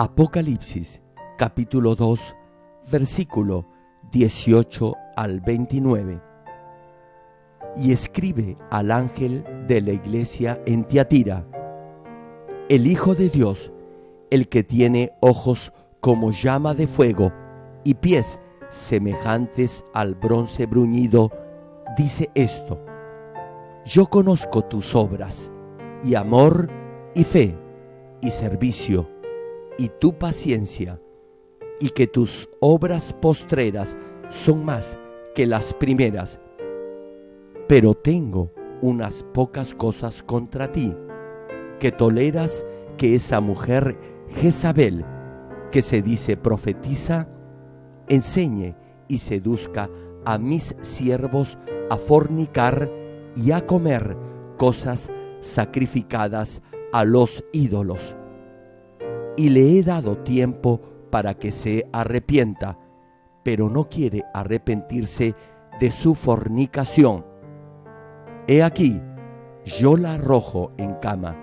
Apocalipsis capítulo 2 versículo 18 al 29. Y escribe al ángel de la iglesia en Tiatira, el Hijo de Dios, el que tiene ojos como llama de fuego y pies semejantes al bronce bruñido, dice esto, yo conozco tus obras y amor y fe y servicio y tu paciencia, y que tus obras postreras son más que las primeras. Pero tengo unas pocas cosas contra ti, que toleras que esa mujer Jezabel, que se dice profetiza, enseñe y seduzca a mis siervos a fornicar y a comer cosas sacrificadas a los ídolos y le he dado tiempo para que se arrepienta, pero no quiere arrepentirse de su fornicación. He aquí, yo la arrojo en cama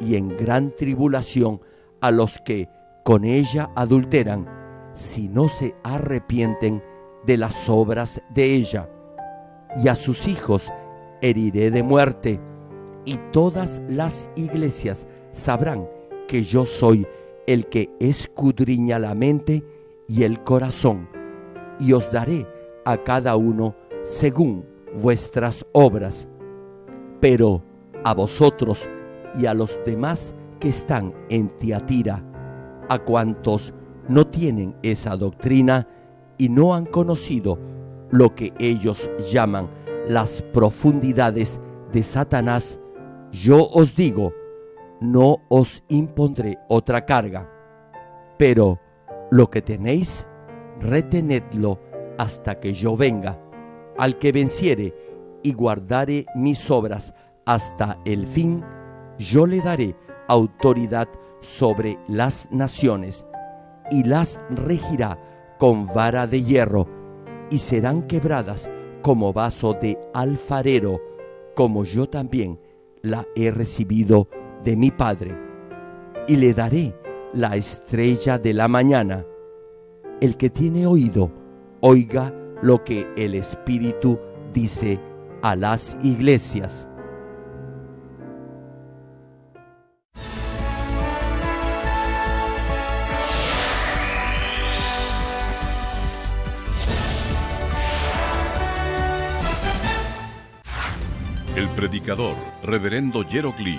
y en gran tribulación a los que con ella adulteran, si no se arrepienten de las obras de ella. Y a sus hijos heriré de muerte, y todas las iglesias sabrán que yo soy el que escudriña la mente y el corazón, y os daré a cada uno según vuestras obras. Pero a vosotros y a los demás que están en Tiatira, a cuantos no tienen esa doctrina y no han conocido lo que ellos llaman las profundidades de Satanás, yo os digo, no os impondré otra carga, pero lo que tenéis, retenedlo hasta que yo venga. Al que venciere y guardare mis obras hasta el fin, yo le daré autoridad sobre las naciones, y las regirá con vara de hierro, y serán quebradas como vaso de alfarero, como yo también la he recibido de mi Padre, y le daré la estrella de la mañana. El que tiene oído, oiga lo que el Espíritu dice a las iglesias. El predicador, reverendo Jeroclí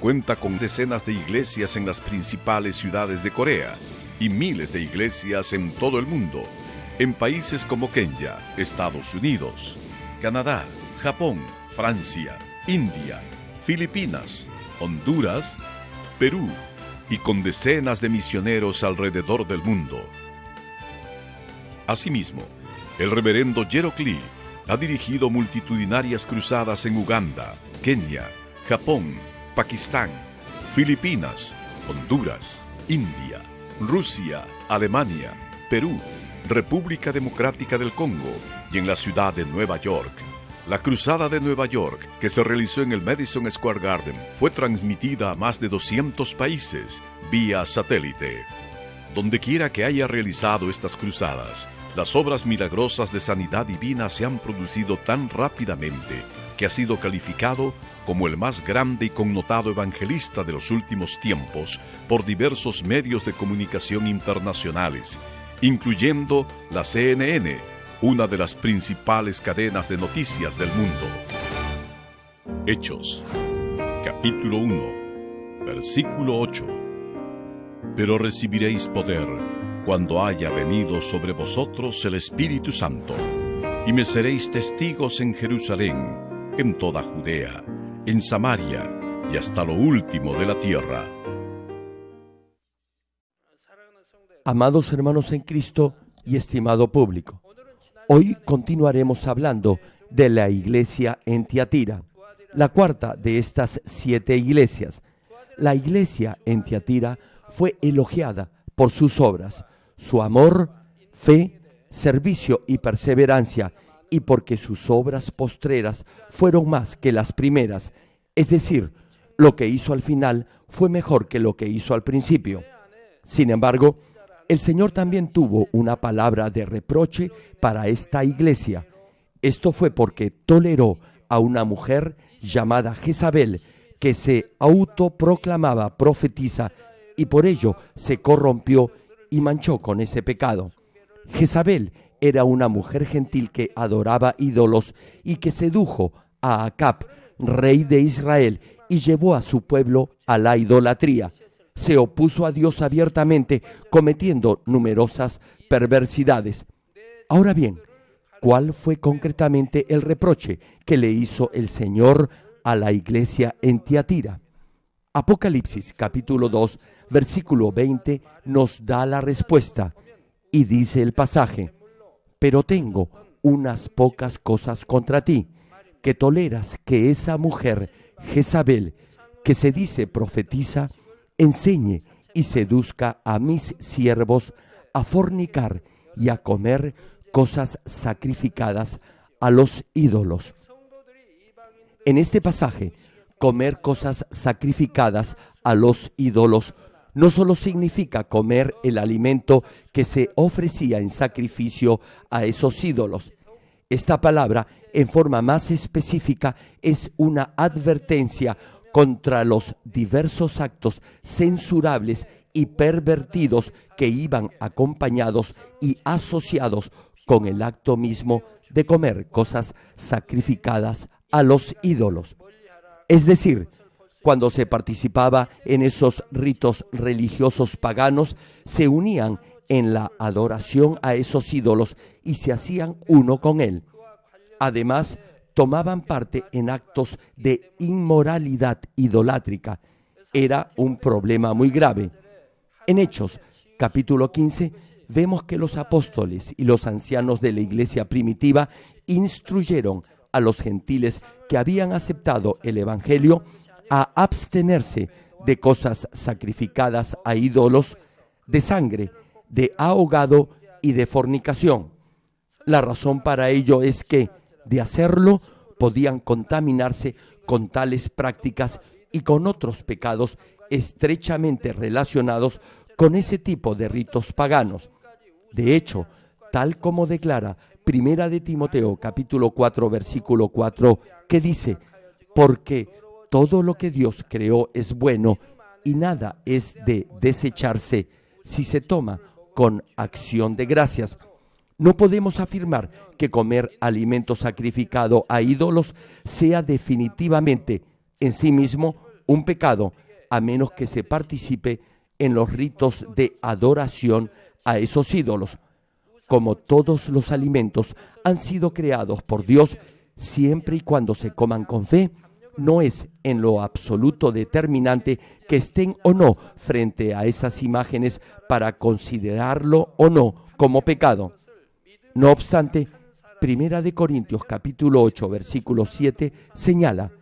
Cuenta con decenas de iglesias en las principales ciudades de Corea y miles de iglesias en todo el mundo, en países como Kenia, Estados Unidos, Canadá, Japón, Francia, India, Filipinas, Honduras, Perú y con decenas de misioneros alrededor del mundo. Asimismo, el reverendo Jerok ha dirigido multitudinarias cruzadas en Uganda, Kenia, Japón, Pakistán, Filipinas, Honduras, India, Rusia, Alemania, Perú, República Democrática del Congo y en la ciudad de Nueva York. La Cruzada de Nueva York, que se realizó en el Madison Square Garden, fue transmitida a más de 200 países vía satélite. Donde quiera que haya realizado estas cruzadas, las obras milagrosas de sanidad divina se han producido tan rápidamente que ha sido calificado como el más grande y connotado evangelista de los últimos tiempos por diversos medios de comunicación internacionales, incluyendo la CNN, una de las principales cadenas de noticias del mundo. Hechos, capítulo 1, versículo 8. Pero recibiréis poder cuando haya venido sobre vosotros el Espíritu Santo, y me seréis testigos en Jerusalén en toda Judea, en Samaria y hasta lo último de la tierra. Amados hermanos en Cristo y estimado público, hoy continuaremos hablando de la iglesia en Tiatira, la cuarta de estas siete iglesias. La iglesia en Tiatira fue elogiada por sus obras, su amor, fe, servicio y perseverancia y porque sus obras postreras fueron más que las primeras, es decir, lo que hizo al final fue mejor que lo que hizo al principio. Sin embargo, el Señor también tuvo una palabra de reproche para esta iglesia. Esto fue porque toleró a una mujer llamada Jezabel, que se autoproclamaba profetisa y por ello se corrompió y manchó con ese pecado. Jezabel era una mujer gentil que adoraba ídolos y que sedujo a Acab, rey de Israel, y llevó a su pueblo a la idolatría. Se opuso a Dios abiertamente, cometiendo numerosas perversidades. Ahora bien, ¿cuál fue concretamente el reproche que le hizo el Señor a la iglesia en Tiatira? Apocalipsis capítulo 2, versículo 20 nos da la respuesta y dice el pasaje, pero tengo unas pocas cosas contra ti, que toleras que esa mujer, Jezabel, que se dice profetiza, enseñe y seduzca a mis siervos a fornicar y a comer cosas sacrificadas a los ídolos. En este pasaje, comer cosas sacrificadas a los ídolos no solo significa comer el alimento que se ofrecía en sacrificio a esos ídolos. Esta palabra, en forma más específica, es una advertencia contra los diversos actos censurables y pervertidos que iban acompañados y asociados con el acto mismo de comer cosas sacrificadas a los ídolos. Es decir, cuando se participaba en esos ritos religiosos paganos, se unían en la adoración a esos ídolos y se hacían uno con él. Además, tomaban parte en actos de inmoralidad idolátrica. Era un problema muy grave. En Hechos, capítulo 15, vemos que los apóstoles y los ancianos de la iglesia primitiva instruyeron a los gentiles que habían aceptado el Evangelio a abstenerse de cosas sacrificadas a ídolos, de sangre, de ahogado y de fornicación. La razón para ello es que, de hacerlo, podían contaminarse con tales prácticas y con otros pecados estrechamente relacionados con ese tipo de ritos paganos. De hecho, tal como declara Primera de Timoteo capítulo 4 versículo 4, que dice, porque todo lo que Dios creó es bueno y nada es de desecharse si se toma con acción de gracias. No podemos afirmar que comer alimento sacrificado a ídolos sea definitivamente en sí mismo un pecado, a menos que se participe en los ritos de adoración a esos ídolos. Como todos los alimentos han sido creados por Dios, siempre y cuando se coman con fe, no es en lo absoluto determinante que estén o no frente a esas imágenes para considerarlo o no como pecado. No obstante, Primera de Corintios capítulo 8 versículo 7 señala,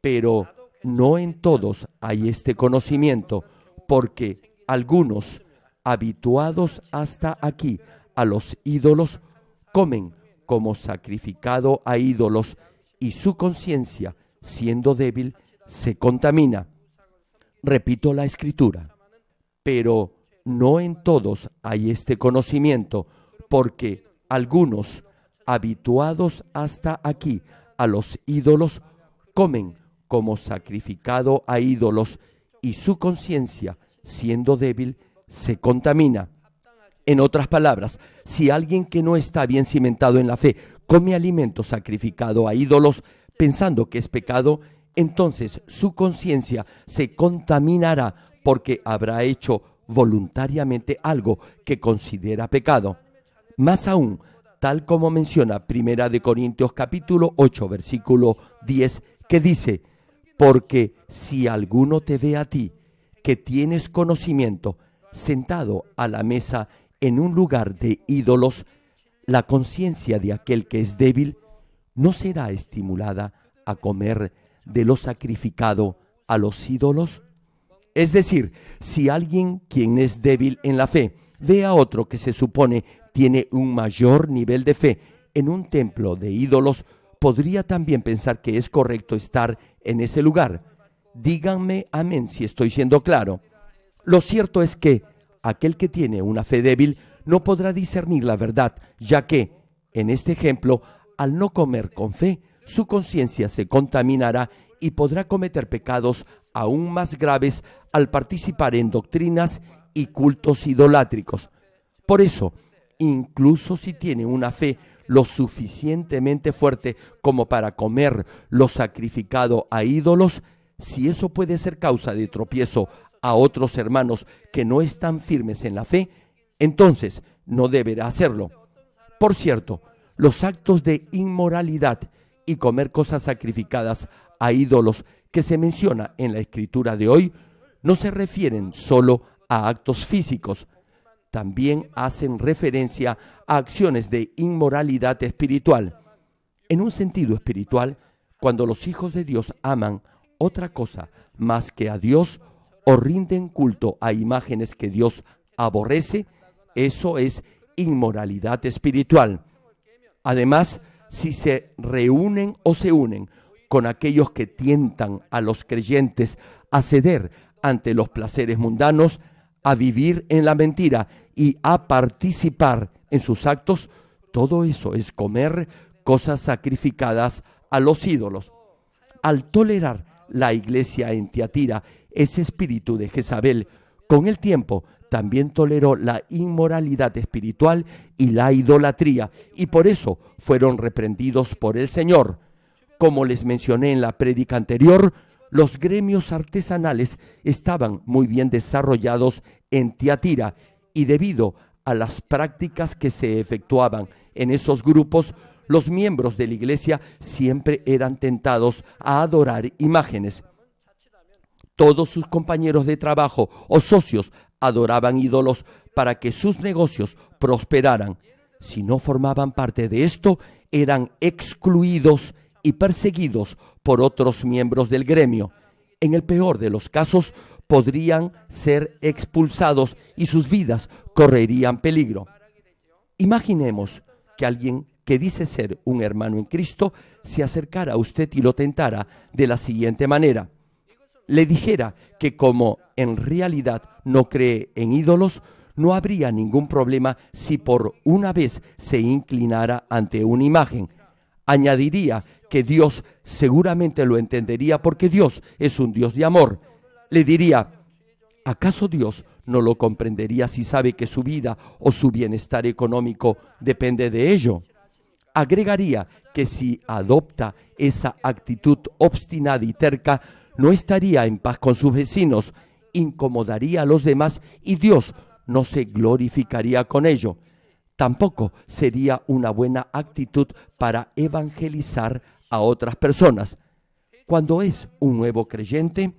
pero no en todos hay este conocimiento, porque algunos, habituados hasta aquí a los ídolos, comen como sacrificado a ídolos y su conciencia siendo débil, se contamina. Repito la escritura, pero no en todos hay este conocimiento, porque algunos, habituados hasta aquí a los ídolos, comen como sacrificado a ídolos y su conciencia, siendo débil, se contamina. En otras palabras, si alguien que no está bien cimentado en la fe come alimento sacrificado a ídolos, pensando que es pecado, entonces su conciencia se contaminará porque habrá hecho voluntariamente algo que considera pecado. Más aún, tal como menciona Primera de Corintios capítulo 8 versículo 10 que dice, porque si alguno te ve a ti que tienes conocimiento sentado a la mesa en un lugar de ídolos, la conciencia de aquel que es débil no será estimulada a comer de lo sacrificado a los ídolos? Es decir, si alguien quien es débil en la fe ve a otro que se supone tiene un mayor nivel de fe en un templo de ídolos, podría también pensar que es correcto estar en ese lugar. Díganme amén si estoy siendo claro. Lo cierto es que aquel que tiene una fe débil no podrá discernir la verdad, ya que, en este ejemplo, al no comer con fe, su conciencia se contaminará y podrá cometer pecados aún más graves al participar en doctrinas y cultos idolátricos. Por eso, incluso si tiene una fe lo suficientemente fuerte como para comer lo sacrificado a ídolos, si eso puede ser causa de tropiezo a otros hermanos que no están firmes en la fe, entonces no deberá hacerlo. Por cierto, los actos de inmoralidad y comer cosas sacrificadas a ídolos que se menciona en la escritura de hoy no se refieren solo a actos físicos, también hacen referencia a acciones de inmoralidad espiritual. En un sentido espiritual, cuando los hijos de Dios aman otra cosa más que a Dios o rinden culto a imágenes que Dios aborrece, eso es inmoralidad espiritual. Además, si se reúnen o se unen con aquellos que tientan a los creyentes a ceder ante los placeres mundanos, a vivir en la mentira y a participar en sus actos, todo eso es comer cosas sacrificadas a los ídolos. Al tolerar la iglesia en Tiatira ese espíritu de Jezabel, con el tiempo también toleró la inmoralidad espiritual y la idolatría, y por eso fueron reprendidos por el Señor. Como les mencioné en la prédica anterior, los gremios artesanales estaban muy bien desarrollados en Tiatira, y debido a las prácticas que se efectuaban en esos grupos, los miembros de la iglesia siempre eran tentados a adorar imágenes. Todos sus compañeros de trabajo o socios adoraban ídolos para que sus negocios prosperaran. Si no formaban parte de esto, eran excluidos y perseguidos por otros miembros del gremio. En el peor de los casos, podrían ser expulsados y sus vidas correrían peligro. Imaginemos que alguien que dice ser un hermano en Cristo se acercara a usted y lo tentara de la siguiente manera. Le dijera que como en realidad no cree en ídolos, no habría ningún problema si por una vez se inclinara ante una imagen. Añadiría que Dios seguramente lo entendería porque Dios es un Dios de amor. Le diría, ¿acaso Dios no lo comprendería si sabe que su vida o su bienestar económico depende de ello? Agregaría que si adopta esa actitud obstinada y terca, no estaría en paz con sus vecinos incomodaría a los demás y Dios no se glorificaría con ello. Tampoco sería una buena actitud para evangelizar a otras personas. Cuando es un nuevo creyente,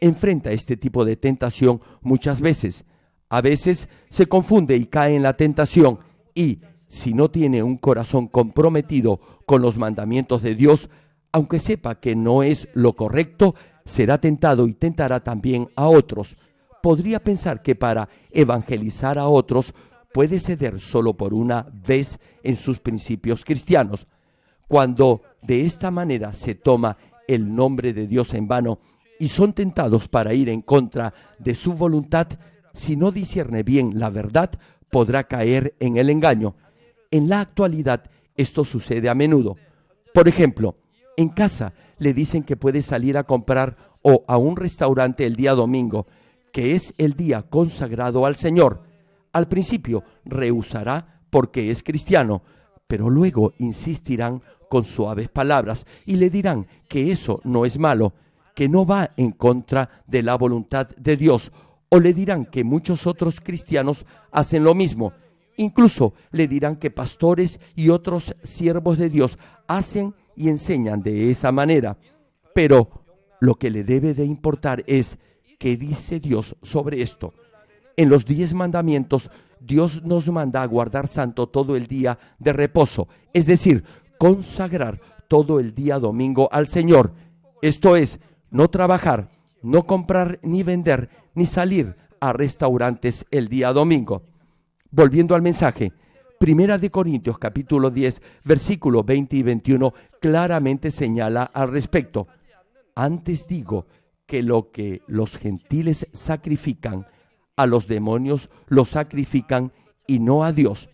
enfrenta este tipo de tentación muchas veces. A veces se confunde y cae en la tentación y, si no tiene un corazón comprometido con los mandamientos de Dios, aunque sepa que no es lo correcto, será tentado y tentará también a otros. Podría pensar que para evangelizar a otros puede ceder solo por una vez en sus principios cristianos. Cuando de esta manera se toma el nombre de Dios en vano y son tentados para ir en contra de su voluntad, si no discierne bien la verdad, podrá caer en el engaño. En la actualidad esto sucede a menudo. Por ejemplo, en casa le dicen que puede salir a comprar o a un restaurante el día domingo, que es el día consagrado al Señor. Al principio rehusará porque es cristiano, pero luego insistirán con suaves palabras y le dirán que eso no es malo, que no va en contra de la voluntad de Dios, o le dirán que muchos otros cristianos hacen lo mismo. Incluso le dirán que pastores y otros siervos de Dios hacen y enseñan de esa manera. Pero lo que le debe de importar es qué dice Dios sobre esto. En los diez mandamientos, Dios nos manda a guardar santo todo el día de reposo, es decir, consagrar todo el día domingo al Señor. Esto es, no trabajar, no comprar ni vender, ni salir a restaurantes el día domingo. Volviendo al mensaje, Primera de Corintios capítulo 10, versículos 20 y 21 claramente señala al respecto. Antes digo que lo que los gentiles sacrifican, a los demonios lo sacrifican y no a Dios.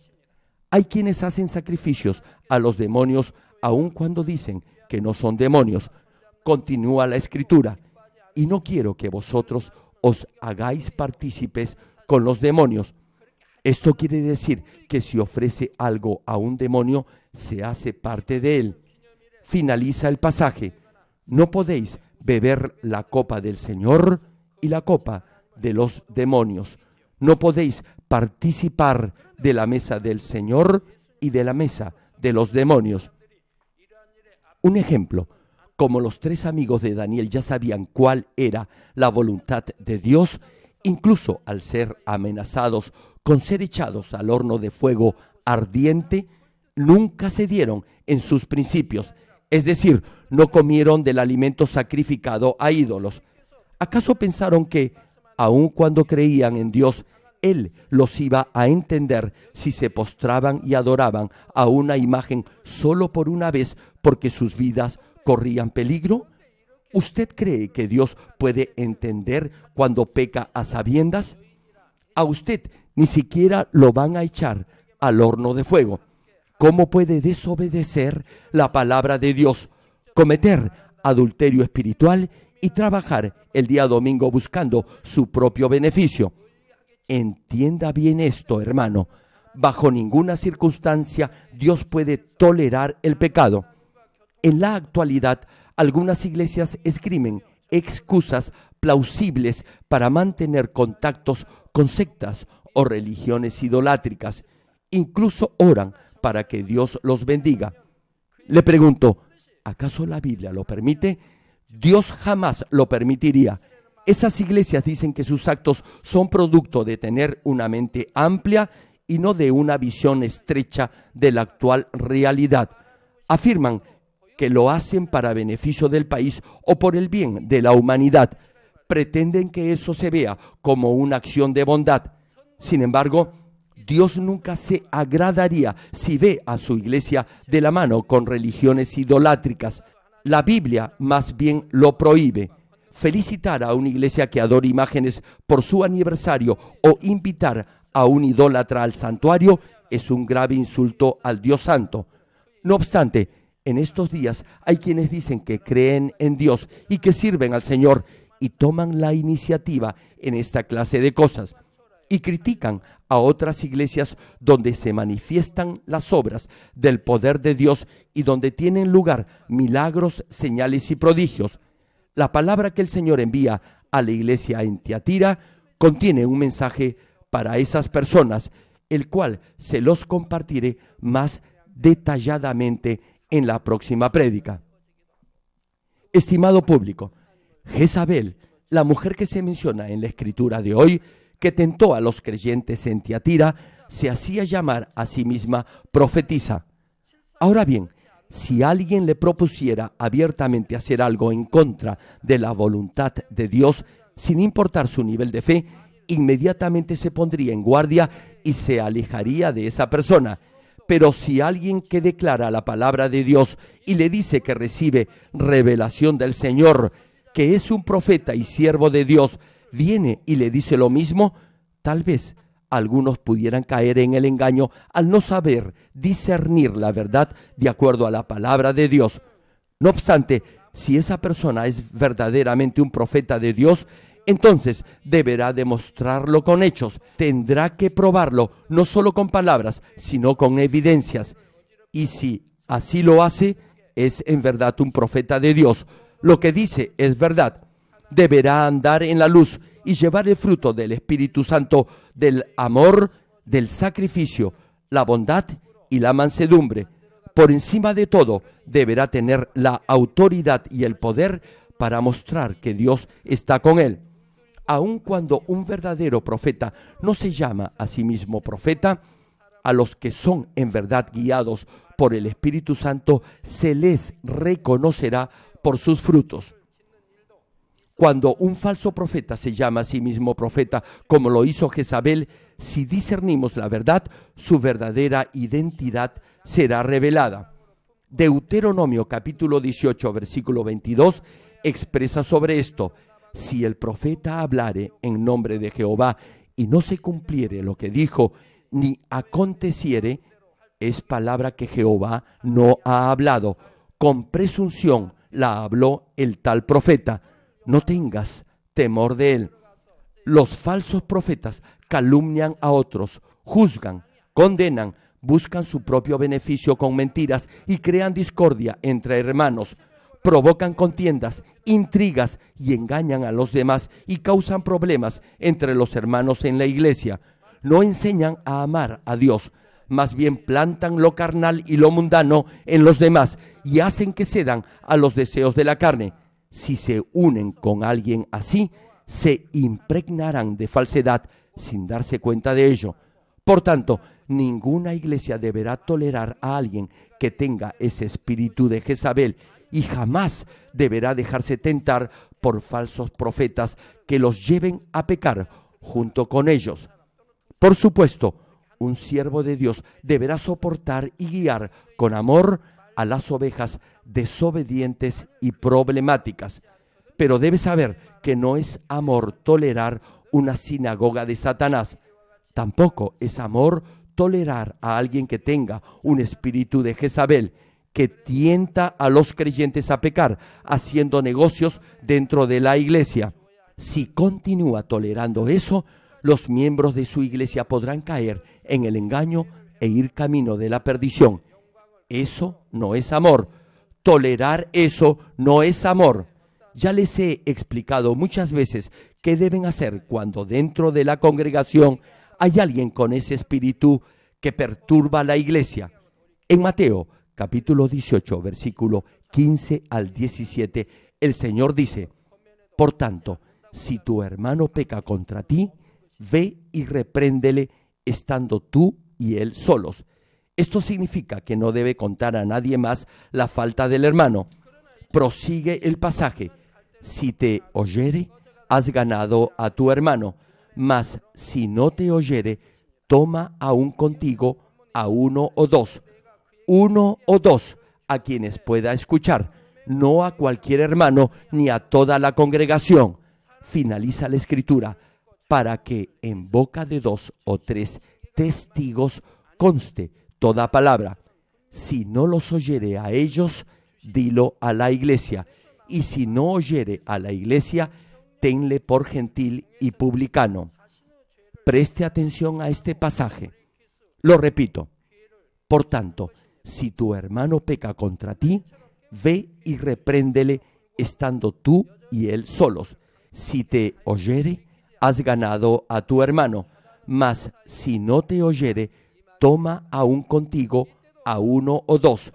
Hay quienes hacen sacrificios a los demonios aun cuando dicen que no son demonios. Continúa la escritura. Y no quiero que vosotros os hagáis partícipes con los demonios. Esto quiere decir que si ofrece algo a un demonio, se hace parte de él. Finaliza el pasaje. No podéis beber la copa del Señor y la copa de los demonios. No podéis participar de la mesa del Señor y de la mesa de los demonios. Un ejemplo, como los tres amigos de Daniel ya sabían cuál era la voluntad de Dios incluso al ser amenazados con ser echados al horno de fuego ardiente, nunca cedieron en sus principios, es decir, no comieron del alimento sacrificado a ídolos. ¿Acaso pensaron que, aun cuando creían en Dios, Él los iba a entender si se postraban y adoraban a una imagen solo por una vez porque sus vidas corrían peligro? ¿Usted cree que Dios puede entender cuando peca a sabiendas? A usted ni siquiera lo van a echar al horno de fuego. ¿Cómo puede desobedecer la palabra de Dios, cometer adulterio espiritual y trabajar el día domingo buscando su propio beneficio? Entienda bien esto, hermano. Bajo ninguna circunstancia Dios puede tolerar el pecado. En la actualidad, algunas iglesias escriben excusas plausibles para mantener contactos con sectas o religiones idolátricas. Incluso oran para que Dios los bendiga. Le pregunto, ¿acaso la Biblia lo permite? Dios jamás lo permitiría. Esas iglesias dicen que sus actos son producto de tener una mente amplia y no de una visión estrecha de la actual realidad. Afirman que lo hacen para beneficio del país o por el bien de la humanidad, pretenden que eso se vea como una acción de bondad. Sin embargo, Dios nunca se agradaría si ve a su iglesia de la mano con religiones idolátricas. La Biblia más bien lo prohíbe. Felicitar a una iglesia que adora imágenes por su aniversario o invitar a un idólatra al santuario es un grave insulto al Dios Santo. No obstante, en estos días hay quienes dicen que creen en Dios y que sirven al Señor y toman la iniciativa en esta clase de cosas y critican a otras iglesias donde se manifiestan las obras del poder de Dios y donde tienen lugar milagros, señales y prodigios. La palabra que el Señor envía a la iglesia en Tiatira contiene un mensaje para esas personas, el cual se los compartiré más detalladamente en la próxima prédica. Estimado público, Jezabel, la mujer que se menciona en la escritura de hoy, que tentó a los creyentes en Tiatira, se hacía llamar a sí misma profetisa. Ahora bien, si alguien le propusiera abiertamente hacer algo en contra de la voluntad de Dios, sin importar su nivel de fe, inmediatamente se pondría en guardia y se alejaría de esa persona. Pero si alguien que declara la palabra de Dios y le dice que recibe revelación del Señor, que es un profeta y siervo de Dios, viene y le dice lo mismo, tal vez algunos pudieran caer en el engaño al no saber discernir la verdad de acuerdo a la palabra de Dios. No obstante, si esa persona es verdaderamente un profeta de Dios, entonces deberá demostrarlo con hechos, tendrá que probarlo no solo con palabras, sino con evidencias. Y si así lo hace, es en verdad un profeta de Dios. Lo que dice es verdad. Deberá andar en la luz y llevar el fruto del Espíritu Santo, del amor, del sacrificio, la bondad y la mansedumbre. Por encima de todo, deberá tener la autoridad y el poder para mostrar que Dios está con él aun cuando un verdadero profeta no se llama a sí mismo profeta, a los que son en verdad guiados por el Espíritu Santo se les reconocerá por sus frutos. Cuando un falso profeta se llama a sí mismo profeta, como lo hizo Jezabel, si discernimos la verdad, su verdadera identidad será revelada. Deuteronomio capítulo 18, versículo 22, expresa sobre esto, si el profeta hablare en nombre de Jehová y no se cumpliere lo que dijo, ni aconteciere, es palabra que Jehová no ha hablado. Con presunción la habló el tal profeta. No tengas temor de él. Los falsos profetas calumnian a otros, juzgan, condenan, buscan su propio beneficio con mentiras y crean discordia entre hermanos provocan contiendas, intrigas y engañan a los demás y causan problemas entre los hermanos en la iglesia. No enseñan a amar a Dios, más bien plantan lo carnal y lo mundano en los demás y hacen que cedan a los deseos de la carne. Si se unen con alguien así, se impregnarán de falsedad sin darse cuenta de ello. Por tanto, ninguna iglesia deberá tolerar a alguien que tenga ese espíritu de Jezabel y jamás deberá dejarse tentar por falsos profetas que los lleven a pecar junto con ellos. Por supuesto, un siervo de Dios deberá soportar y guiar con amor a las ovejas desobedientes y problemáticas. Pero debe saber que no es amor tolerar una sinagoga de Satanás. Tampoco es amor tolerar a alguien que tenga un espíritu de Jezabel que tienta a los creyentes a pecar, haciendo negocios dentro de la iglesia. Si continúa tolerando eso, los miembros de su iglesia podrán caer en el engaño e ir camino de la perdición. Eso no es amor. Tolerar eso no es amor. Ya les he explicado muchas veces qué deben hacer cuando dentro de la congregación hay alguien con ese espíritu que perturba la iglesia. En Mateo capítulo 18, versículo 15 al 17, el Señor dice, por tanto, si tu hermano peca contra ti, ve y repréndele estando tú y él solos. Esto significa que no debe contar a nadie más la falta del hermano. Prosigue el pasaje. Si te oyere, has ganado a tu hermano. Mas si no te oyere, toma aún contigo a uno o dos uno o dos, a quienes pueda escuchar, no a cualquier hermano ni a toda la congregación. Finaliza la escritura, para que en boca de dos o tres testigos conste toda palabra. Si no los oyere a ellos, dilo a la iglesia. Y si no oyere a la iglesia, tenle por gentil y publicano. Preste atención a este pasaje. Lo repito. Por tanto, si tu hermano peca contra ti, ve y repréndele estando tú y él solos. Si te oyere, has ganado a tu hermano. Mas si no te oyere, toma aún contigo a uno o dos,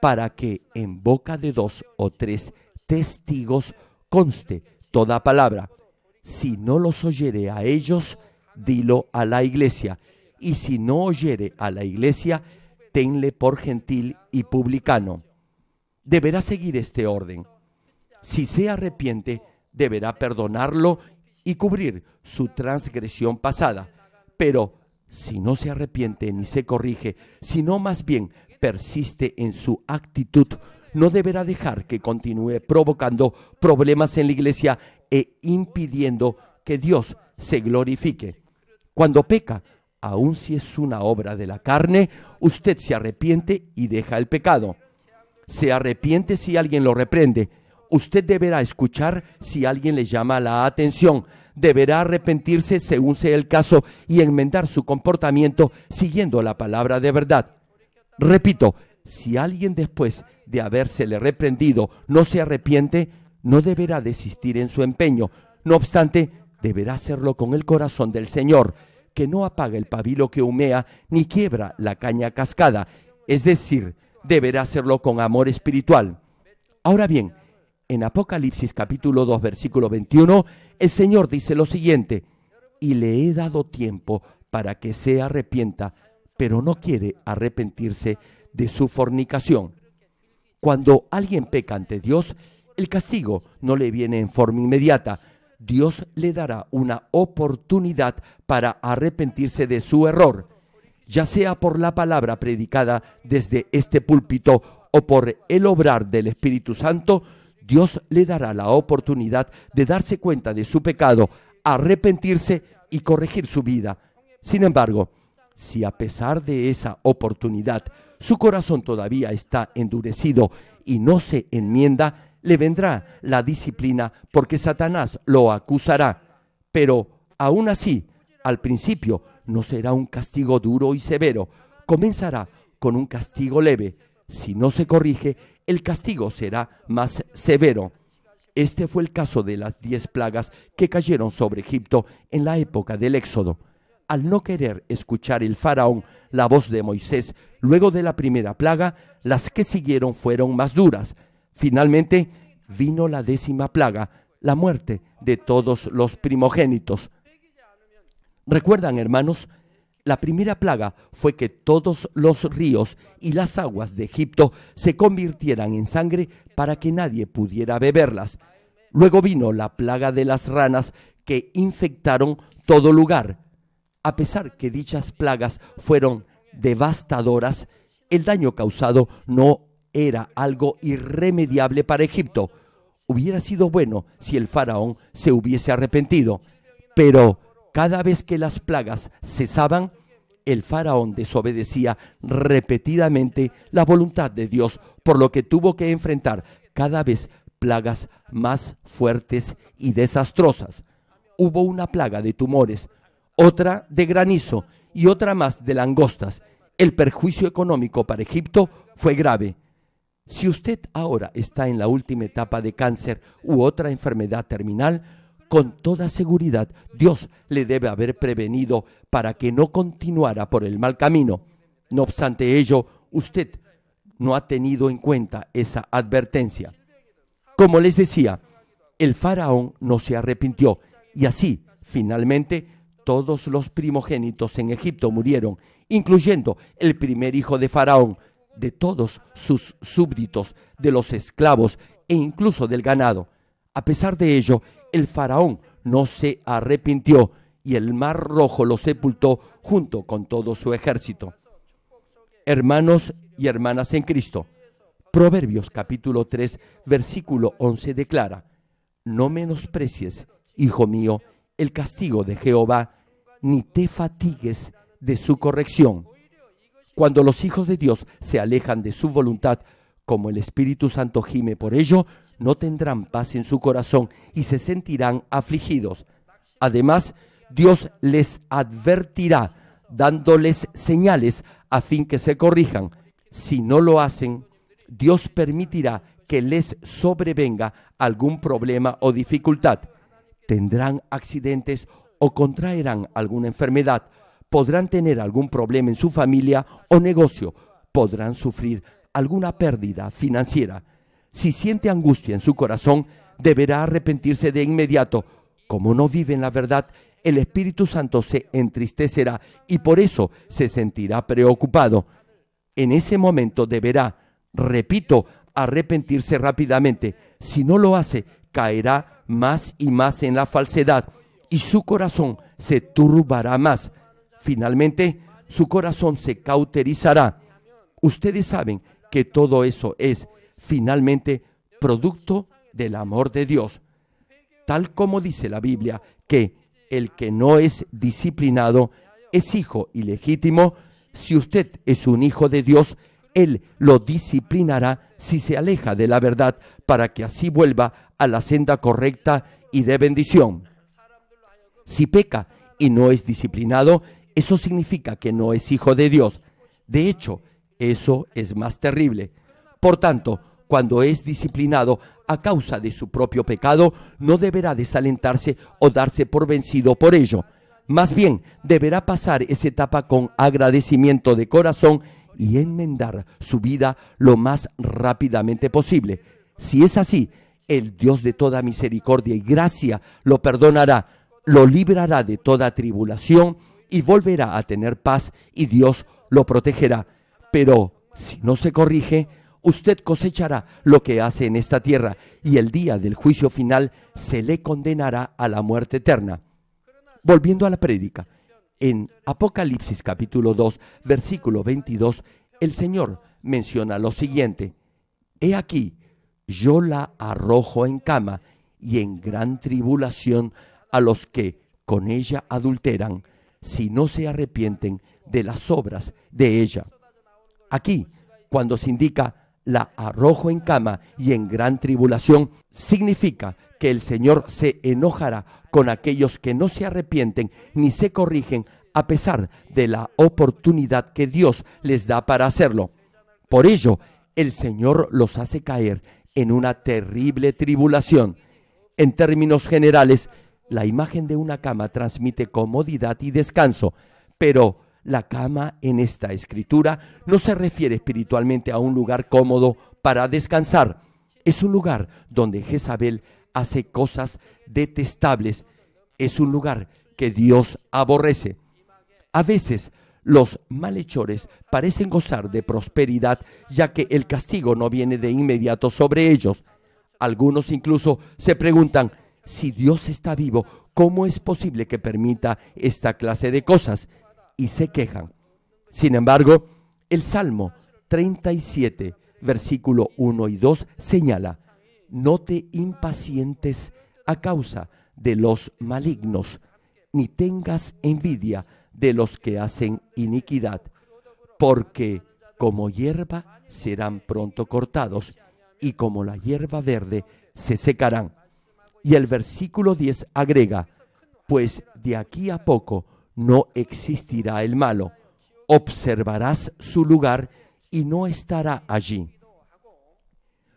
para que en boca de dos o tres testigos conste toda palabra. Si no los oyere a ellos, dilo a la iglesia. Y si no oyere a la iglesia, tenle por gentil y publicano. Deberá seguir este orden. Si se arrepiente, deberá perdonarlo y cubrir su transgresión pasada. Pero si no se arrepiente ni se corrige, sino más bien persiste en su actitud, no deberá dejar que continúe provocando problemas en la iglesia e impidiendo que Dios se glorifique. Cuando peca, aun si es una obra de la carne, usted se arrepiente y deja el pecado. Se arrepiente si alguien lo reprende. Usted deberá escuchar si alguien le llama la atención. Deberá arrepentirse según sea el caso y enmendar su comportamiento siguiendo la palabra de verdad. Repito, si alguien después de habérsele reprendido no se arrepiente, no deberá desistir en su empeño. No obstante, deberá hacerlo con el corazón del Señor que no apaga el pabilo que humea, ni quiebra la caña cascada. Es decir, deberá hacerlo con amor espiritual. Ahora bien, en Apocalipsis capítulo 2 versículo 21, el Señor dice lo siguiente, y le he dado tiempo para que se arrepienta, pero no quiere arrepentirse de su fornicación. Cuando alguien peca ante Dios, el castigo no le viene en forma inmediata, Dios le dará una oportunidad para arrepentirse de su error, ya sea por la palabra predicada desde este púlpito o por el obrar del Espíritu Santo, Dios le dará la oportunidad de darse cuenta de su pecado, arrepentirse y corregir su vida. Sin embargo, si a pesar de esa oportunidad su corazón todavía está endurecido y no se enmienda, le vendrá la disciplina porque Satanás lo acusará. Pero aún así, al principio no será un castigo duro y severo, comenzará con un castigo leve. Si no se corrige, el castigo será más severo. Este fue el caso de las diez plagas que cayeron sobre Egipto en la época del Éxodo. Al no querer escuchar el faraón la voz de Moisés luego de la primera plaga, las que siguieron fueron más duras. Finalmente vino la décima plaga, la muerte de todos los primogénitos. Recuerdan, hermanos, la primera plaga fue que todos los ríos y las aguas de Egipto se convirtieran en sangre para que nadie pudiera beberlas. Luego vino la plaga de las ranas que infectaron todo lugar. A pesar que dichas plagas fueron devastadoras, el daño causado no era algo irremediable para Egipto. Hubiera sido bueno si el faraón se hubiese arrepentido, pero cada vez que las plagas cesaban, el faraón desobedecía repetidamente la voluntad de Dios, por lo que tuvo que enfrentar cada vez plagas más fuertes y desastrosas. Hubo una plaga de tumores, otra de granizo y otra más de langostas. El perjuicio económico para Egipto fue grave si usted ahora está en la última etapa de cáncer u otra enfermedad terminal, con toda seguridad Dios le debe haber prevenido para que no continuara por el mal camino. No obstante ello, usted no ha tenido en cuenta esa advertencia. Como les decía, el faraón no se arrepintió y así, finalmente, todos los primogénitos en Egipto murieron, incluyendo el primer hijo de faraón, de todos sus súbditos, de los esclavos e incluso del ganado. A pesar de ello, el faraón no se arrepintió y el mar rojo lo sepultó junto con todo su ejército. Hermanos y hermanas en Cristo, Proverbios capítulo 3, versículo 11 declara, no menosprecies, hijo mío, el castigo de Jehová, ni te fatigues de su corrección, cuando los hijos de Dios se alejan de su voluntad, como el Espíritu Santo gime por ello, no tendrán paz en su corazón y se sentirán afligidos. Además, Dios les advertirá dándoles señales a fin que se corrijan. Si no lo hacen, Dios permitirá que les sobrevenga algún problema o dificultad. Tendrán accidentes o contraerán alguna enfermedad podrán tener algún problema en su familia o negocio, podrán sufrir alguna pérdida financiera. Si siente angustia en su corazón, deberá arrepentirse de inmediato. Como no vive en la verdad, el Espíritu Santo se entristecerá y por eso se sentirá preocupado. En ese momento deberá, repito, arrepentirse rápidamente. Si no lo hace, caerá más y más en la falsedad y su corazón se turbará más finalmente su corazón se cauterizará. Ustedes saben que todo eso es finalmente producto del amor de Dios, tal como dice la Biblia, que el que no es disciplinado es hijo ilegítimo. Si usted es un hijo de Dios, Él lo disciplinará si se aleja de la verdad para que así vuelva a la senda correcta y de bendición. Si peca y no es disciplinado, eso significa que no es hijo de Dios. De hecho, eso es más terrible. Por tanto, cuando es disciplinado a causa de su propio pecado, no deberá desalentarse o darse por vencido por ello. Más bien, deberá pasar esa etapa con agradecimiento de corazón y enmendar su vida lo más rápidamente posible. Si es así, el Dios de toda misericordia y gracia lo perdonará, lo librará de toda tribulación y volverá a tener paz y Dios lo protegerá. Pero si no se corrige, usted cosechará lo que hace en esta tierra y el día del juicio final se le condenará a la muerte eterna. Volviendo a la prédica, en Apocalipsis capítulo 2, versículo 22, el Señor menciona lo siguiente, He aquí, yo la arrojo en cama y en gran tribulación a los que con ella adulteran, si no se arrepienten de las obras de ella. Aquí, cuando se indica la arrojo en cama y en gran tribulación, significa que el Señor se enojará con aquellos que no se arrepienten ni se corrigen a pesar de la oportunidad que Dios les da para hacerlo. Por ello, el Señor los hace caer en una terrible tribulación. En términos generales, la imagen de una cama transmite comodidad y descanso, pero la cama en esta escritura no se refiere espiritualmente a un lugar cómodo para descansar. Es un lugar donde Jezabel hace cosas detestables. Es un lugar que Dios aborrece. A veces los malhechores parecen gozar de prosperidad ya que el castigo no viene de inmediato sobre ellos. Algunos incluso se preguntan, si Dios está vivo, ¿cómo es posible que permita esta clase de cosas? Y se quejan. Sin embargo, el Salmo 37, versículo 1 y 2 señala, no te impacientes a causa de los malignos, ni tengas envidia de los que hacen iniquidad, porque como hierba serán pronto cortados, y como la hierba verde se secarán. Y el versículo 10 agrega, pues de aquí a poco no existirá el malo, observarás su lugar y no estará allí.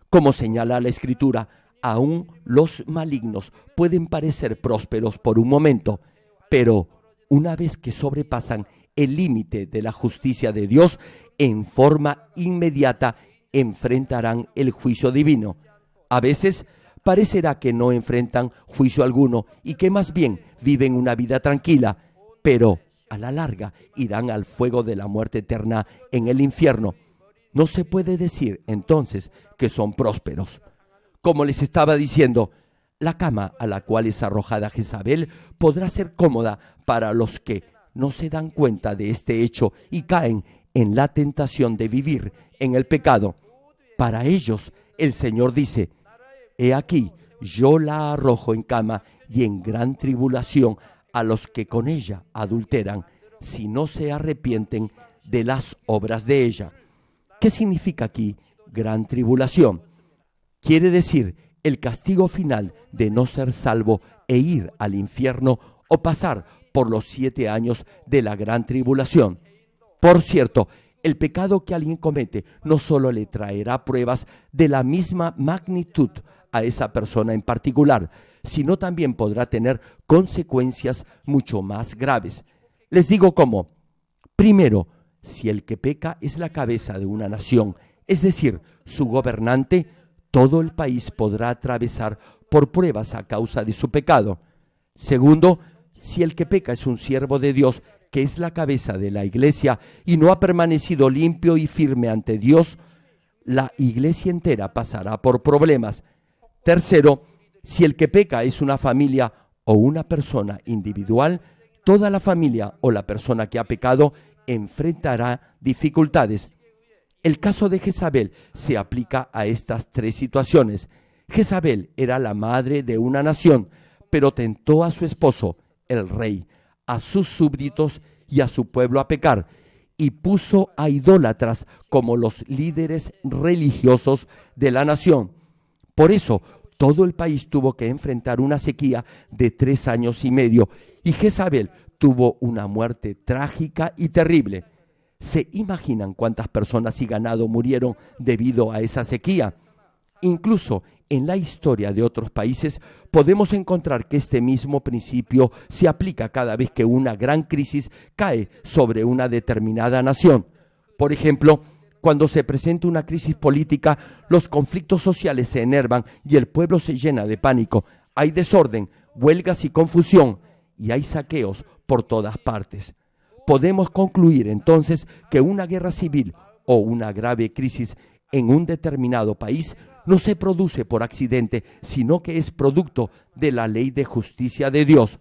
Como señala la escritura, aún los malignos pueden parecer prósperos por un momento, pero una vez que sobrepasan el límite de la justicia de Dios, en forma inmediata enfrentarán el juicio divino. A veces parecerá que no enfrentan juicio alguno y que más bien viven una vida tranquila, pero a la larga irán al fuego de la muerte eterna en el infierno. No se puede decir entonces que son prósperos. Como les estaba diciendo, la cama a la cual es arrojada Jezabel podrá ser cómoda para los que no se dan cuenta de este hecho y caen en la tentación de vivir en el pecado. Para ellos, el Señor dice, He aquí, yo la arrojo en cama y en gran tribulación a los que con ella adulteran, si no se arrepienten de las obras de ella. ¿Qué significa aquí gran tribulación? Quiere decir el castigo final de no ser salvo e ir al infierno o pasar por los siete años de la gran tribulación. Por cierto, el pecado que alguien comete no solo le traerá pruebas de la misma magnitud a esa persona en particular, sino también podrá tener consecuencias mucho más graves. Les digo cómo. Primero, si el que peca es la cabeza de una nación, es decir, su gobernante, todo el país podrá atravesar por pruebas a causa de su pecado. Segundo, si el que peca es un siervo de Dios, que es la cabeza de la iglesia, y no ha permanecido limpio y firme ante Dios, la iglesia entera pasará por problemas. Tercero, si el que peca es una familia o una persona individual, toda la familia o la persona que ha pecado enfrentará dificultades. El caso de Jezabel se aplica a estas tres situaciones. Jezabel era la madre de una nación, pero tentó a su esposo, el rey, a sus súbditos y a su pueblo a pecar, y puso a idólatras como los líderes religiosos de la nación por eso, todo el país tuvo que enfrentar una sequía de tres años y medio y Jezabel tuvo una muerte trágica y terrible. ¿Se imaginan cuántas personas y ganado murieron debido a esa sequía? Incluso en la historia de otros países podemos encontrar que este mismo principio se aplica cada vez que una gran crisis cae sobre una determinada nación. Por ejemplo, cuando se presenta una crisis política, los conflictos sociales se enervan y el pueblo se llena de pánico. Hay desorden, huelgas y confusión, y hay saqueos por todas partes. Podemos concluir entonces que una guerra civil o una grave crisis en un determinado país no se produce por accidente, sino que es producto de la ley de justicia de Dios.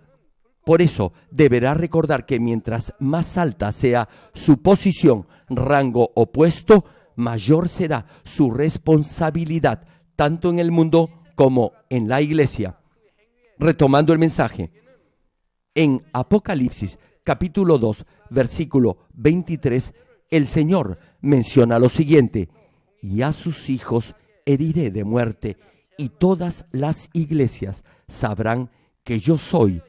Por eso deberá recordar que mientras más alta sea su posición, rango o puesto, mayor será su responsabilidad, tanto en el mundo como en la iglesia. Retomando el mensaje, en Apocalipsis capítulo 2, versículo 23, el Señor menciona lo siguiente, y a sus hijos heriré de muerte, y todas las iglesias sabrán que yo soy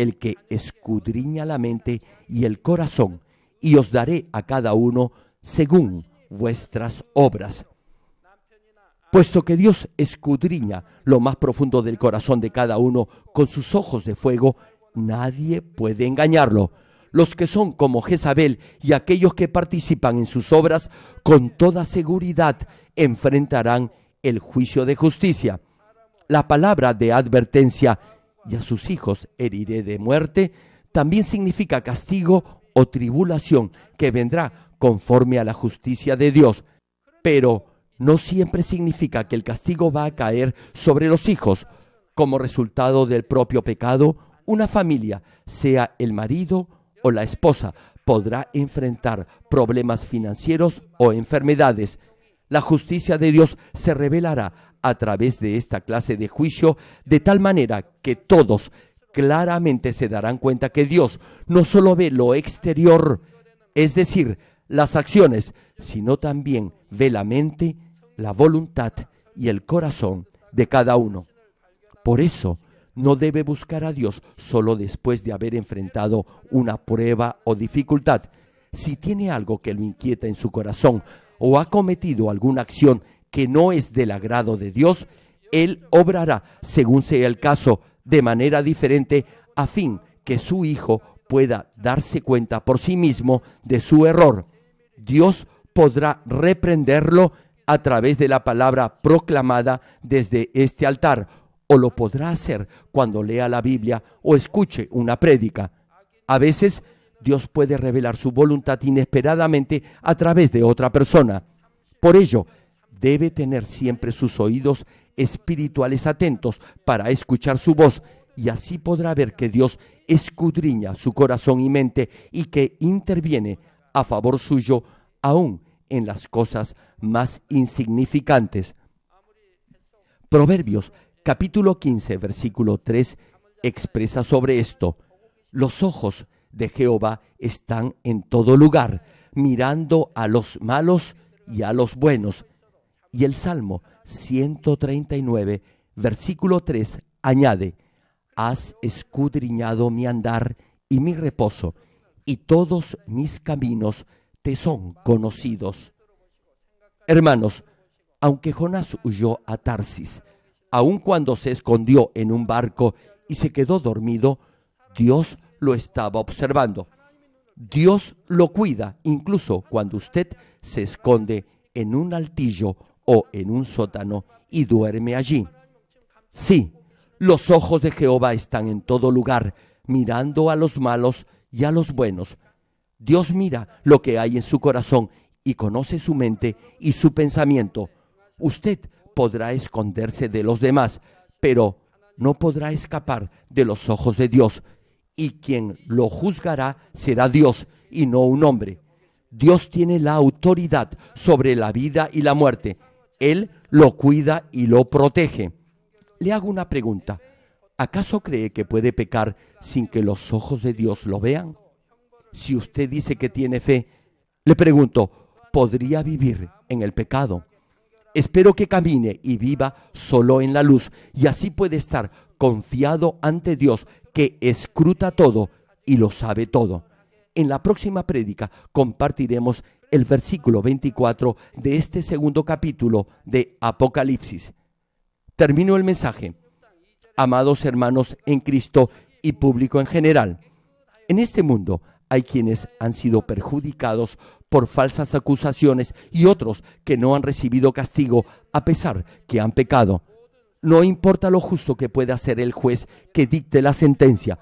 el que escudriña la mente y el corazón, y os daré a cada uno según vuestras obras. Puesto que Dios escudriña lo más profundo del corazón de cada uno con sus ojos de fuego, nadie puede engañarlo. Los que son como Jezabel y aquellos que participan en sus obras, con toda seguridad enfrentarán el juicio de justicia. La palabra de advertencia y a sus hijos heriré de muerte, también significa castigo o tribulación que vendrá conforme a la justicia de Dios. Pero no siempre significa que el castigo va a caer sobre los hijos. Como resultado del propio pecado, una familia, sea el marido o la esposa, podrá enfrentar problemas financieros o enfermedades. La justicia de Dios se revelará a través de esta clase de juicio, de tal manera que todos claramente se darán cuenta que Dios no solo ve lo exterior, es decir, las acciones, sino también ve la mente, la voluntad y el corazón de cada uno. Por eso, no debe buscar a Dios solo después de haber enfrentado una prueba o dificultad. Si tiene algo que lo inquieta en su corazón o ha cometido alguna acción que no es del agrado de Dios, Él obrará, según sea el caso, de manera diferente, a fin que su Hijo pueda darse cuenta por sí mismo de su error. Dios podrá reprenderlo a través de la palabra proclamada desde este altar, o lo podrá hacer cuando lea la Biblia o escuche una prédica. A veces Dios puede revelar su voluntad inesperadamente a través de otra persona. Por ello, debe tener siempre sus oídos espirituales atentos para escuchar su voz y así podrá ver que Dios escudriña su corazón y mente y que interviene a favor suyo aún en las cosas más insignificantes. Proverbios capítulo 15 versículo 3 expresa sobre esto, los ojos de Jehová están en todo lugar, mirando a los malos y a los buenos, y el Salmo 139, versículo 3, añade, Has escudriñado mi andar y mi reposo, y todos mis caminos te son conocidos. Hermanos, aunque Jonás huyó a Tarsis, aun cuando se escondió en un barco y se quedó dormido, Dios lo estaba observando. Dios lo cuida incluso cuando usted se esconde en un altillo o en un sótano y duerme allí. Sí, los ojos de Jehová están en todo lugar, mirando a los malos y a los buenos. Dios mira lo que hay en su corazón y conoce su mente y su pensamiento. Usted podrá esconderse de los demás, pero no podrá escapar de los ojos de Dios. Y quien lo juzgará será Dios y no un hombre. Dios tiene la autoridad sobre la vida y la muerte. Él lo cuida y lo protege. Le hago una pregunta. ¿Acaso cree que puede pecar sin que los ojos de Dios lo vean? Si usted dice que tiene fe, le pregunto, ¿podría vivir en el pecado? Espero que camine y viva solo en la luz y así puede estar confiado ante Dios que escruta todo y lo sabe todo. En la próxima prédica compartiremos el versículo 24 de este segundo capítulo de Apocalipsis. Termino el mensaje. Amados hermanos en Cristo y público en general, en este mundo hay quienes han sido perjudicados por falsas acusaciones y otros que no han recibido castigo a pesar que han pecado. No importa lo justo que pueda ser el juez que dicte la sentencia,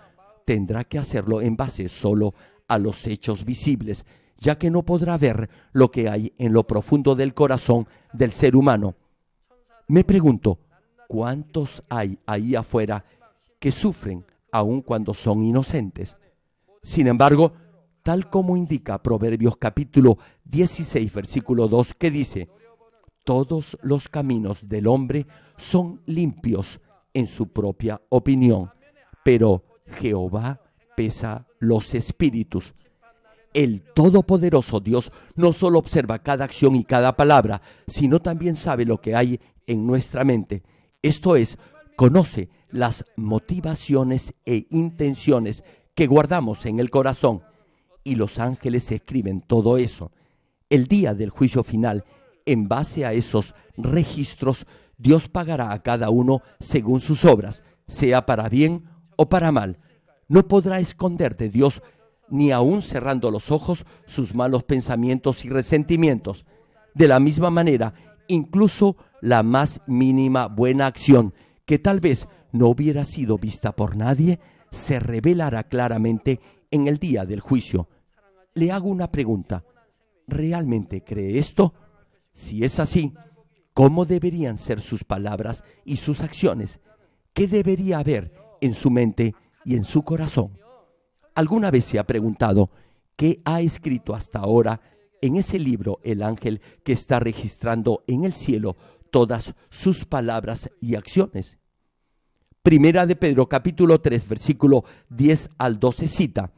tendrá que hacerlo en base solo a los hechos visibles ya que no podrá ver lo que hay en lo profundo del corazón del ser humano. Me pregunto, ¿cuántos hay ahí afuera que sufren aun cuando son inocentes? Sin embargo, tal como indica Proverbios capítulo 16, versículo 2, que dice, todos los caminos del hombre son limpios en su propia opinión, pero Jehová pesa los espíritus el Todopoderoso Dios no solo observa cada acción y cada palabra, sino también sabe lo que hay en nuestra mente. Esto es, conoce las motivaciones e intenciones que guardamos en el corazón. Y los ángeles escriben todo eso. El día del juicio final, en base a esos registros, Dios pagará a cada uno según sus obras, sea para bien o para mal. No podrá esconder de Dios ni aún cerrando los ojos sus malos pensamientos y resentimientos. De la misma manera, incluso la más mínima buena acción, que tal vez no hubiera sido vista por nadie, se revelará claramente en el día del juicio. Le hago una pregunta. ¿Realmente cree esto? Si es así, ¿cómo deberían ser sus palabras y sus acciones? ¿Qué debería haber en su mente y en su corazón? ¿Alguna vez se ha preguntado qué ha escrito hasta ahora en ese libro el ángel que está registrando en el cielo todas sus palabras y acciones? Primera de Pedro capítulo 3 versículo 10 al 12 cita,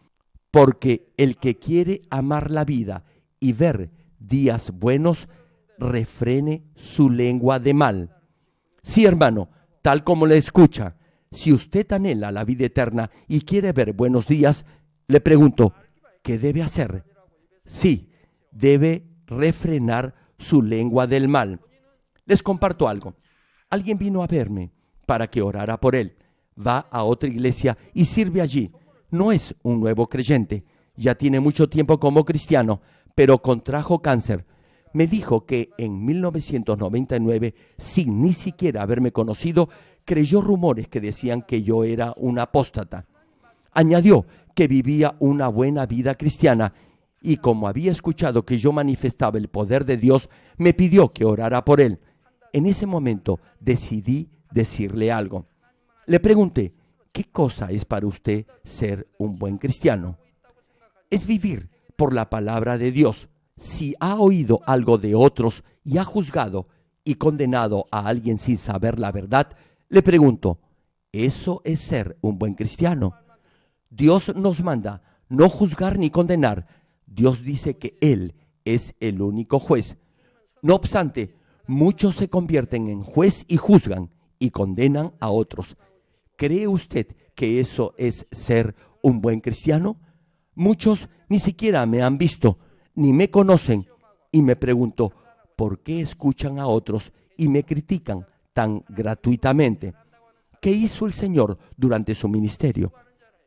porque el que quiere amar la vida y ver días buenos, refrene su lengua de mal. Sí, hermano, tal como le escucha, si usted anhela la vida eterna y quiere ver buenos días, le pregunto, ¿qué debe hacer? Sí, debe refrenar su lengua del mal. Les comparto algo. Alguien vino a verme para que orara por él. Va a otra iglesia y sirve allí. No es un nuevo creyente. Ya tiene mucho tiempo como cristiano, pero contrajo cáncer. Me dijo que en 1999, sin ni siquiera haberme conocido, creyó rumores que decían que yo era un apóstata. Añadió que vivía una buena vida cristiana y como había escuchado que yo manifestaba el poder de Dios, me pidió que orara por él. En ese momento decidí decirle algo. Le pregunté, ¿qué cosa es para usted ser un buen cristiano? Es vivir por la palabra de Dios. Si ha oído algo de otros y ha juzgado y condenado a alguien sin saber la verdad, le pregunto, ¿eso es ser un buen cristiano? Dios nos manda no juzgar ni condenar. Dios dice que Él es el único juez. No obstante, muchos se convierten en juez y juzgan y condenan a otros. ¿Cree usted que eso es ser un buen cristiano? Muchos ni siquiera me han visto, ni me conocen, y me pregunto, ¿por qué escuchan a otros y me critican? tan gratuitamente. ¿Qué hizo el Señor durante su ministerio?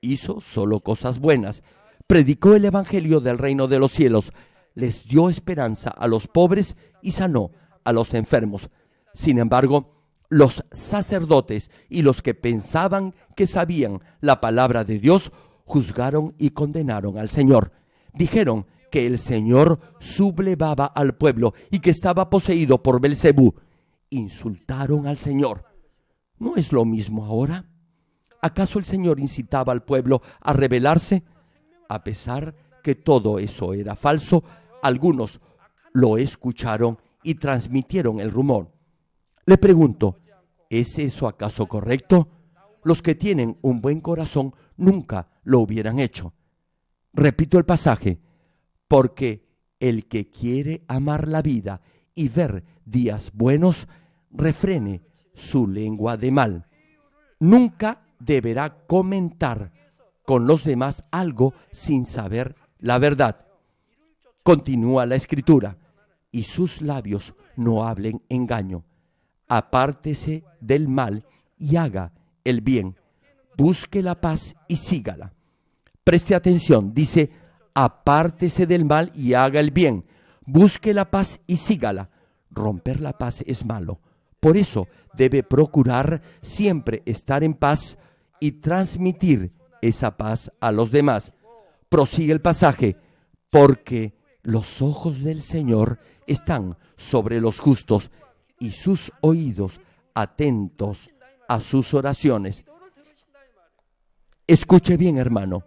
Hizo solo cosas buenas. Predicó el Evangelio del reino de los cielos. Les dio esperanza a los pobres y sanó a los enfermos. Sin embargo, los sacerdotes y los que pensaban que sabían la palabra de Dios juzgaron y condenaron al Señor. Dijeron que el Señor sublevaba al pueblo y que estaba poseído por Belcebú, insultaron al Señor. ¿No es lo mismo ahora? ¿Acaso el Señor incitaba al pueblo a rebelarse? A pesar que todo eso era falso, algunos lo escucharon y transmitieron el rumor. Le pregunto, ¿es eso acaso correcto? Los que tienen un buen corazón nunca lo hubieran hecho. Repito el pasaje, porque el que quiere amar la vida y ver días buenos, refrene su lengua de mal. Nunca deberá comentar con los demás algo sin saber la verdad. Continúa la escritura, y sus labios no hablen engaño. Apártese del mal y haga el bien. Busque la paz y sígala. Preste atención, dice, apártese del mal y haga el bien. Busque la paz y sígala. Romper la paz es malo por eso debe procurar siempre estar en paz y transmitir esa paz a los demás. Prosigue el pasaje, porque los ojos del Señor están sobre los justos y sus oídos atentos a sus oraciones. Escuche bien, hermano.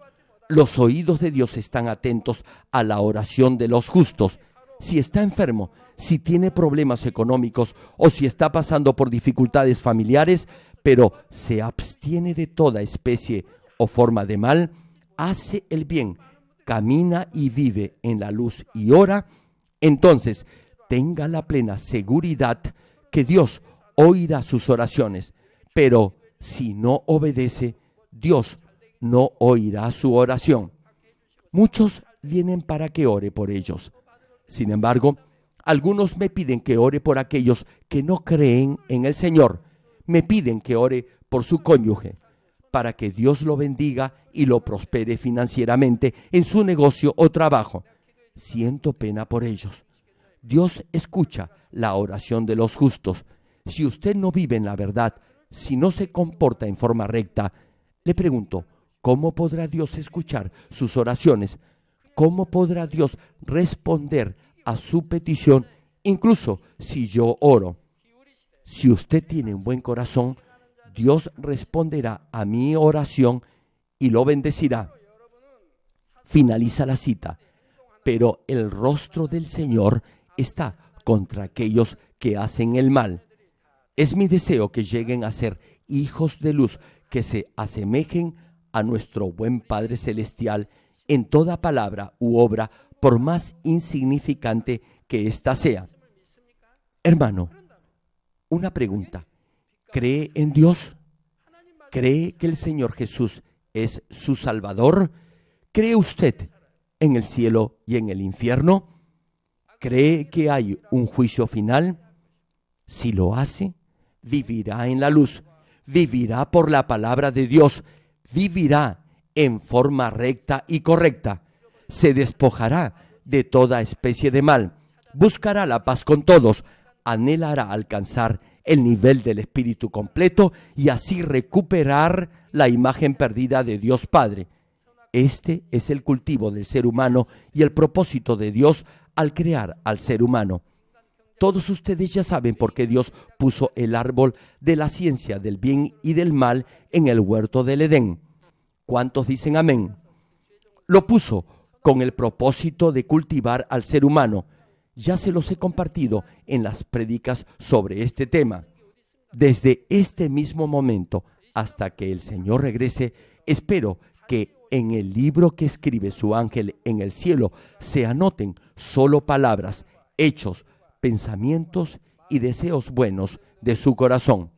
Los oídos de Dios están atentos a la oración de los justos. Si está enfermo, si tiene problemas económicos o si está pasando por dificultades familiares, pero se abstiene de toda especie o forma de mal, hace el bien, camina y vive en la luz y ora, entonces tenga la plena seguridad que Dios oirá sus oraciones, pero si no obedece, Dios no oirá su oración. Muchos vienen para que ore por ellos. Sin embargo, algunos me piden que ore por aquellos que no creen en el Señor. Me piden que ore por su cónyuge, para que Dios lo bendiga y lo prospere financieramente en su negocio o trabajo. Siento pena por ellos. Dios escucha la oración de los justos. Si usted no vive en la verdad, si no se comporta en forma recta, le pregunto, ¿cómo podrá Dios escuchar sus oraciones? ¿Cómo podrá Dios responder a su petición, incluso si yo oro. Si usted tiene un buen corazón, Dios responderá a mi oración y lo bendecirá. Finaliza la cita. Pero el rostro del Señor está contra aquellos que hacen el mal. Es mi deseo que lleguen a ser hijos de luz, que se asemejen a nuestro buen Padre Celestial en toda palabra u obra, por más insignificante que ésta sea. Hermano, una pregunta. ¿Cree en Dios? ¿Cree que el Señor Jesús es su Salvador? ¿Cree usted en el cielo y en el infierno? ¿Cree que hay un juicio final? Si lo hace, vivirá en la luz, vivirá por la palabra de Dios, vivirá en forma recta y correcta se despojará de toda especie de mal, buscará la paz con todos, anhelará alcanzar el nivel del espíritu completo y así recuperar la imagen perdida de Dios Padre. Este es el cultivo del ser humano y el propósito de Dios al crear al ser humano. Todos ustedes ya saben por qué Dios puso el árbol de la ciencia del bien y del mal en el huerto del Edén. ¿Cuántos dicen amén? Lo puso con el propósito de cultivar al ser humano. Ya se los he compartido en las predicas sobre este tema. Desde este mismo momento hasta que el Señor regrese, espero que en el libro que escribe su ángel en el cielo se anoten solo palabras, hechos, pensamientos y deseos buenos de su corazón.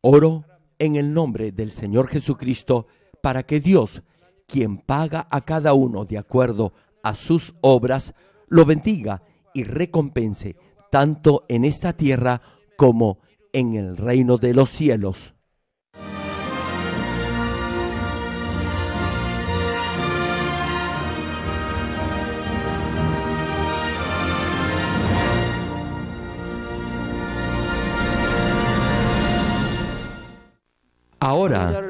Oro en el nombre del Señor Jesucristo para que Dios quien paga a cada uno de acuerdo a sus obras, lo bendiga y recompense tanto en esta tierra como en el reino de los cielos. Ahora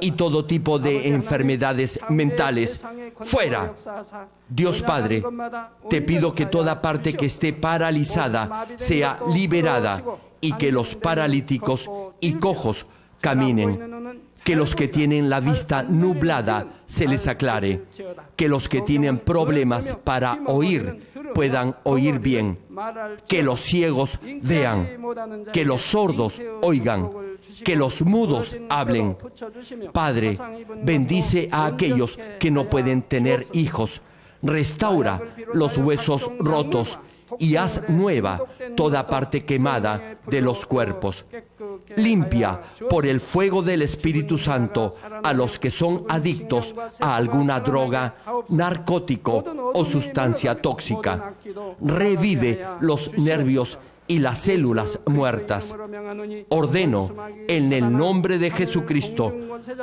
y todo tipo de enfermedades mentales. Fuera. Dios Padre, te pido que toda parte que esté paralizada sea liberada y que los paralíticos y cojos caminen. Que los que tienen la vista nublada se les aclare. Que los que tienen problemas para oír puedan oír bien, que los ciegos vean, que los sordos oigan, que los mudos hablen. Padre, bendice a aquellos que no pueden tener hijos, restaura los huesos rotos y haz nueva toda parte quemada de los cuerpos. Limpia por el fuego del Espíritu Santo a los que son adictos a alguna droga, narcótico o sustancia tóxica. Revive los nervios y las células muertas. Ordeno en el nombre de Jesucristo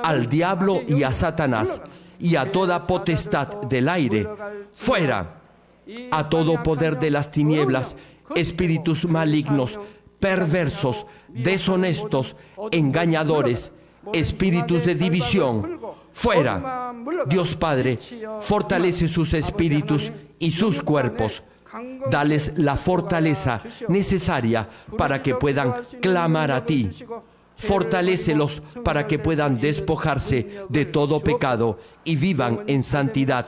al diablo y a Satanás y a toda potestad del aire, fuera a todo poder de las tinieblas, espíritus malignos, perversos, deshonestos, engañadores, espíritus de división, fuera. Dios Padre, fortalece sus espíritus y sus cuerpos. Dales la fortaleza necesaria para que puedan clamar a ti. Fortalécelos para que puedan despojarse de todo pecado y vivan en santidad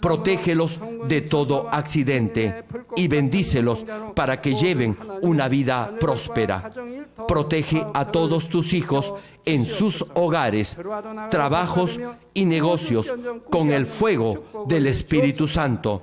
protégelos de todo accidente y bendícelos para que lleven una vida próspera. Protege a todos tus hijos en sus hogares, trabajos y negocios con el fuego del Espíritu Santo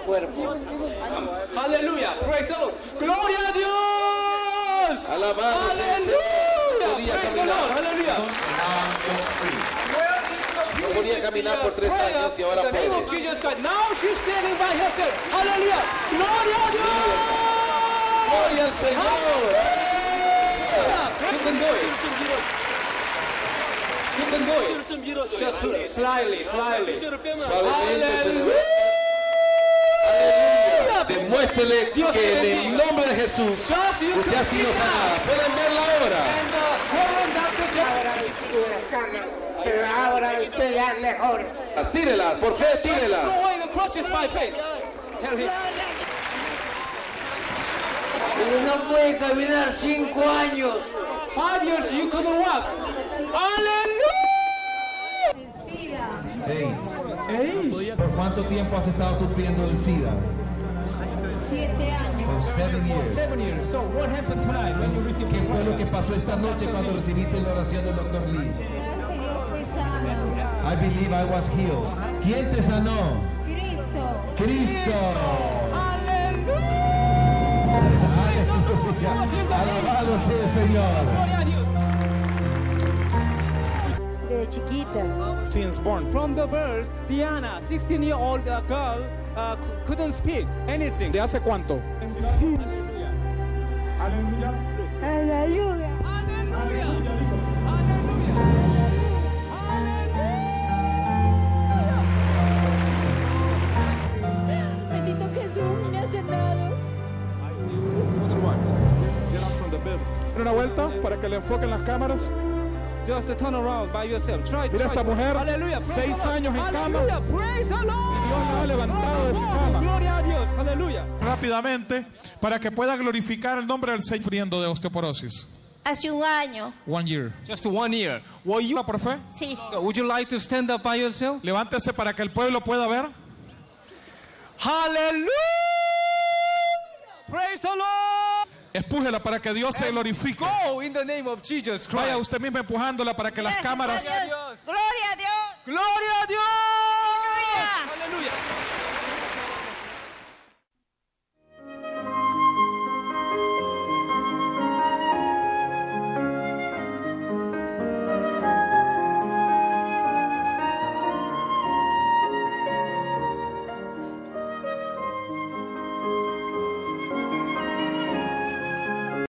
cuerpo. Aleluya, praise the Lord. Gloria a Dios. Alabado sea el Señor. No podía caminar por tres años y ahora Now she's standing by herself. Aleluya. Gloria a Dios. Gloria al Señor. You can do it. can do it. Just slightly, slightly. Suavemente, Aleluya. Demuéstrele que en el nombre de Jesús usted ha sido sanada. Pueden verla ahora. Pero ahora usted ya mejor. Tírela, por fe, tírela. Pero no puede caminar cinco años. Five years you couldn't walk. Aleluya. AIDS. ¿Por cuánto tiempo has estado sufriendo del SIDA? Siete años. So what happened tonight when you received ¿Qué fue lo que pasó esta noche cuando recibiste la oración del Dr. Lee? Gracias a Dios fui sano. I believe I was healed. ¿Quién te sanó? Cristo. Cristo. Aleluya. Alabado sea el Señor. chiquita. Since born. From the birth, Diana, 16-year-old uh, girl, uh, couldn't speak anything. ¿De hace cuánto? Aleluya. Aleluya. Aleluya. Aleluya. Aleluya. una vuelta para que le enfoquen las cámaras. Just turn around by yourself. Try, Mira esta mujer, Aleluya, seis años en cama. Aleluya, Dios ha levantado de su cama. Gloria a Dios. Aleluya. Rápidamente, para que pueda glorificar el nombre del Señor friendo de osteoporosis. Hace un año. One year. Just one year. Were you por Sí. So would you like to stand up by yourself? Levántese para que el pueblo pueda ver. Aleluya. Praise the Lord. Espújela para que Dios se glorifique. in the name of Jesus Vaya usted mismo empujándola para que las cámaras. Gloria a Dios. Gloria a Dios.